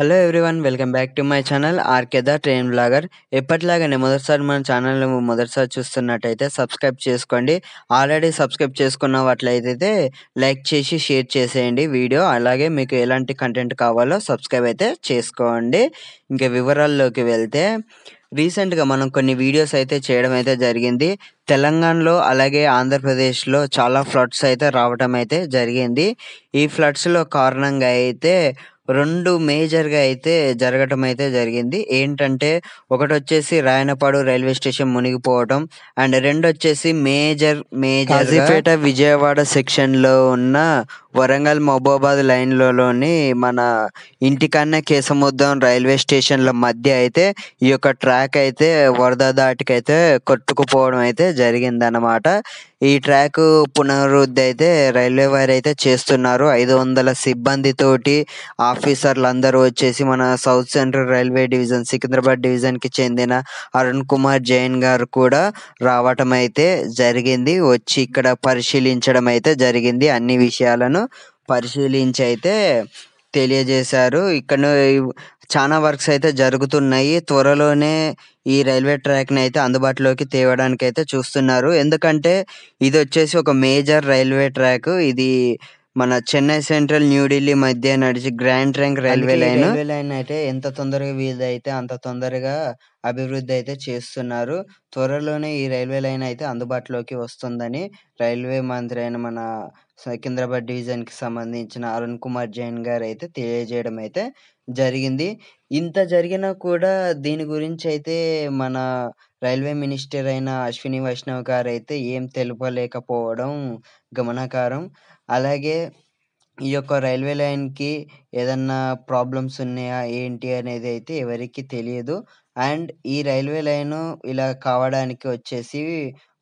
Hello everyone welcome back to my channel RK the train blogger ఎప్పటిలాగానే మొదటిసారి మన channel మొదటిసారి చూస్తున్నట్టయితే సబ్స్క్రైబ్ చేసుకోండి ఆల్రెడీ సబ్స్క్రైబ్ చేసుకున్న వాట్లయితే లైక్ చేసి షేర్ చేసేయండి వీడియో అలాగే మీకు ఎలాంటి కంటెంట్ కావాలో సబ్స్క్రైబ్ అయితే చేసుకోండి ఇంకా వివరాల్లోకి వెళ్తే రీసెంట్గా మనం కొన్ని వీడియోస్ అయితే చేయడం అయితే జరిగింది తెలంగాణలో అలాగే ఆంధ్రప్రదేశ్లో చాలా ఫ్లడ్స్ అయితే రావడం అయితే జరిగింది ఈ ఫ్లడ్స్లో కారణంగా అయితే రెండు మేజర్‌గా అయితే జరగటం అయితే జరిగింది. ఏంటంటే ఒకటొచ్చేసి రాయనపాడు రైల్వే స్టేషన్ మునిగిపోవటం అండ్ రెండొచ్చేసి మేజర్ మేజర్ విజయవాడ సెక్షన్ లో ఉన్న వరంగల్ మహబూబాబాద్ లైన్లోని మన ఇంటికన్నా కేసముద్దం రైల్వే స్టేషన్ల మధ్య అయితే ఈ యొక్క ట్రాక్ అయితే వరద అయితే కొట్టుకుపోవడం అయితే జరిగిందనమాట ఈ ట్రాక్ పునరుద్ధి అయితే రైల్వే వారు అయితే చేస్తున్నారు ఐదు వందల సిబ్బందితోటి ఆఫీసర్లు అందరూ వచ్చేసి మన south central railway division Secunderabad డివిజన్కి చెందిన అరుణ్ కుమార్ జైన్ గారు కూడా రావటం అయితే జరిగింది వచ్చి ఇక్కడ పరిశీలించడం అయితే జరిగింది అన్ని విషయాలను పరిశీలించి అయితే తెలియజేశారు ఇక్కడ చాలా వర్క్స్ అయితే జరుగుతున్నాయి త్వరలోనే ఈ రైల్వే ట్రాక్ ని అయితే అందుబాటులోకి తేవడానికి అయితే చూస్తున్నారు ఎందుకంటే ఇది వచ్చేసి ఒక మేజర్ రైల్వే ట్రాక్ ఇది మన చెన్నై సెంట్రల్ న్యూఢిల్లీ మధ్య నడిచి grand trunk railway line railway line అయితే ఎంత తొందరగా వీలైతే అంత తొందరగా అభివృద్ధి అయితే చేస్తున్నారు త్వరలోనే ఈ రైల్వే లైన్ అయితే అందుబాటులోకి వస్తుందని రైల్వే మంత్రి అయిన మన సికింద్రాబాద్ డివిజన్కి సంబంధించిన అరుణ్ కుమార్ జైన్ గారు అయితే తెలియజేయడం అయితే జరిగింది ఇంత జరిగినా కూడా దీని గురించి అయితే మన రైల్వే మినిస్టర్ అయిన అశ్విని వైష్ణవ్ గారు అయితే ఏం తెలుపలేకపోవడం గమనకారం అలాగే ఈ యొక్క రైల్వే లైన్కి ఏదన్నా ప్రాబ్లమ్స్ ఉన్నాయా ఏంటి అనేది అయితే ఎవరికి తెలియదు అండ్ ఈ రైల్వే లైను ఇలా కావడానికి వచ్చేసి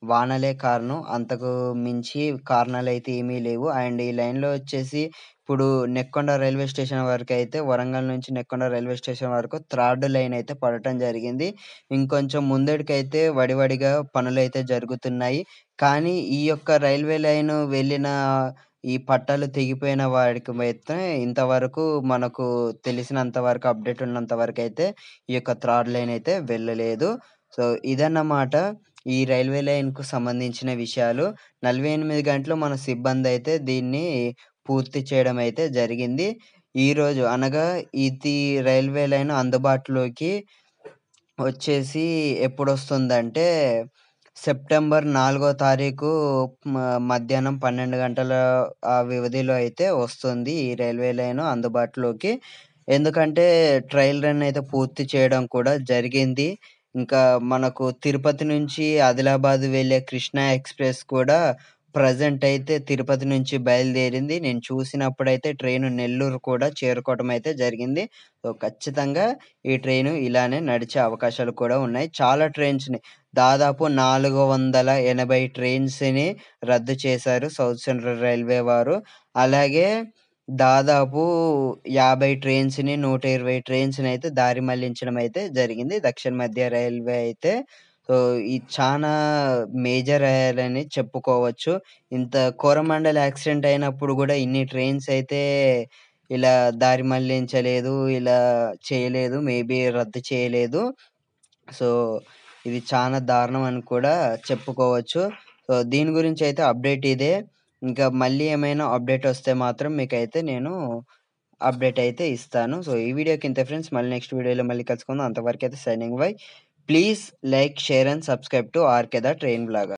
వానలే కారణం అంతకు మించి కారణాలు అయితే ఏమీ లేవు అండ్ ఈ లైన్లో వచ్చేసి ఇప్పుడు నెక్కొండ రైల్వే స్టేషన్ వరకు అయితే వరంగల్ నుంచి నెక్కొండ రైల్వే స్టేషన్ వరకు థర్డ్ లైన్ అయితే పడటం జరిగింది ఇంకొంచెం ముందడికైతే వడివడిగా పనులు అయితే జరుగుతున్నాయి కానీ ఈ యొక్క రైల్వే లైన్ వెళ్ళిన ఈ పట్టాలు తెగిపోయిన వాడికి అయితే ఇంతవరకు మనకు తెలిసినంత వరకు అప్డేట్ ఉన్నంత వరకు అయితే ఈ యొక్క థర్డ్ లైన్ అయితే వెళ్ళలేదు సో ఇదన్నమాట ఈ రైల్వే లైన్కు సంబంధించిన విషయాలు నలభై ఎనిమిది గంటలు మన సిబ్బంది అయితే దీన్ని పూర్తి చేయడం అయితే జరిగింది ఈరోజు అనగా ఇది రైల్వే లైన్ అందుబాటులోకి వచ్చేసి ఎప్పుడు వస్తుందంటే సెప్టెంబర్ నాలుగో తారీఖు మధ్యాహ్నం పన్నెండు గంటల ఆ వ్యవధిలో అయితే వస్తుంది ఈ రైల్వే లైన్ అందుబాటులోకి ఎందుకంటే ట్రయల్ రన్ అయితే పూర్తి చేయడం కూడా జరిగింది ఇంకా మనకు తిరుపతి నుంచి ఆదిలాబాద్ వెళ్ళే కృష్ణా ఎక్స్ప్రెస్ కూడా ప్రజెంట్ అయితే తిరుపతి నుంచి బయలుదేరింది నేను చూసినప్పుడైతే ట్రైన్ నెల్లూరు కూడా చేరుకోవడం అయితే జరిగింది సో ఖచ్చితంగా ఈ ట్రైన్ ఇలానే నడిచే అవకాశాలు కూడా ఉన్నాయి చాలా ట్రైన్స్ని దాదాపు నాలుగు వందల ఎనభై ట్రైన్స్ని రద్దు చేశారు సౌత్ సెంట్రల్ రైల్వే వారు అలాగే దాదాపు యాభై ట్రైన్స్ని నూట ఇరవై ట్రైన్స్ని అయితే దారి మళ్లించడం అయితే జరిగింది దక్షిణ మధ్య రైల్వే అయితే సో ఇది చాలా మేజర్ అని చెప్పుకోవచ్చు ఇంత కోరమండల్ యాక్సిడెంట్ అయినప్పుడు కూడా ఇన్ని ట్రైన్స్ అయితే ఇలా దారి మళ్లించలేదు ఇలా చేయలేదు మేబీ రద్దు చేయలేదు సో ఇది చాలా దారుణం అని కూడా చెప్పుకోవచ్చు సో దీని గురించి అయితే అప్డేట్ ఇదే ఇంకా మళ్ళీ ఏమైనా అప్డేట్ వస్తే మాత్రం మీకైతే నేను అప్డేట్ అయితే ఇస్తాను సో ఈ వీడియోకి ఇంత ఫ్రెండ్స్ మళ్ళీ నెక్స్ట్ వీడియోలో మళ్ళీ కలుసుకుందాం అంతవరకు అయితే signing bye please like share and subscribe to RK the train blogger